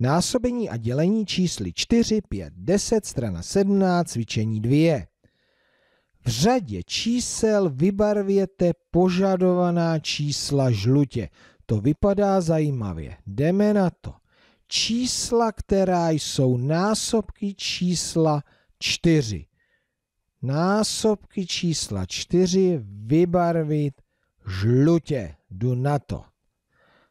Násobení a dělení čísly 4, 5, 10, strana 17, cvičení 2. V řadě čísel vybarvěte požadovaná čísla žlutě. To vypadá zajímavě. Jdeme na to. Čísla, která jsou násobky čísla 4. Násobky čísla 4 vybarvit žlutě. Jdu na to.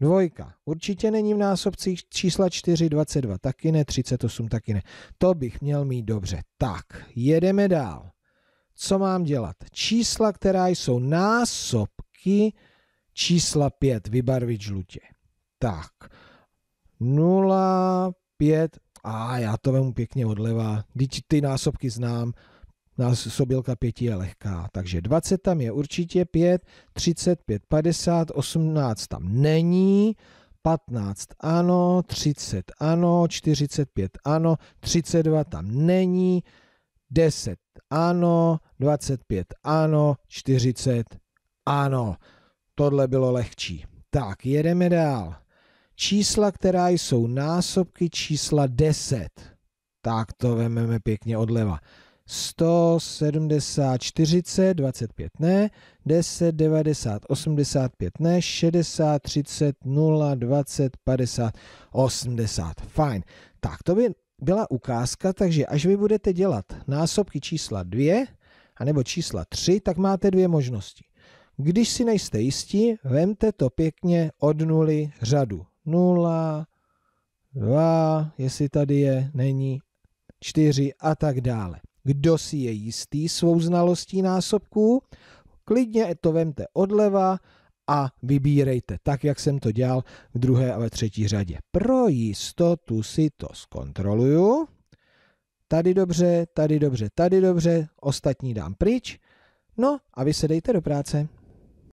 Dvojka. Určitě není v násobcích čísla 4, 22 taky ne, 38 taky ne. To bych měl mít dobře. Tak, jedeme dál. Co mám dělat? Čísla, která jsou násobky čísla 5, vybarvit žlutě. Tak, 0, 5, a já to vemu pěkně odleva, teď ty násobky znám, násobilka no, 5 je lehká. Takže 20 tam je určitě 5, 35, 50, 18 tam není, 15 ano, 30 ano, 45 ano, 32 tam není, 10 ano, 25 ano, 40 ano. Tohle bylo lehčí. Tak, jedeme dál. Čísla, která jsou násobky čísla 10. Tak to vememe pěkně odleva. 170, 40, 25 ne, 10, 90, 85 ne, 60, 30, 0, 20, 50, 80. Fajn. Tak to by byla ukázka, takže až vy budete dělat násobky čísla 2 anebo čísla 3, tak máte dvě možnosti. Když si nejste jistí, vemte to pěkně od nuly řadu. 0, 2, jestli tady je, není, 4 a tak dále. Kdo si je jistý svou znalostí násobků, klidně to vemte odleva a vybírejte, tak jak jsem to dělal v druhé a ve třetí řadě. Pro jistotu si to zkontroluju. Tady dobře, tady dobře, tady dobře, ostatní dám pryč. No a vy se dejte do práce.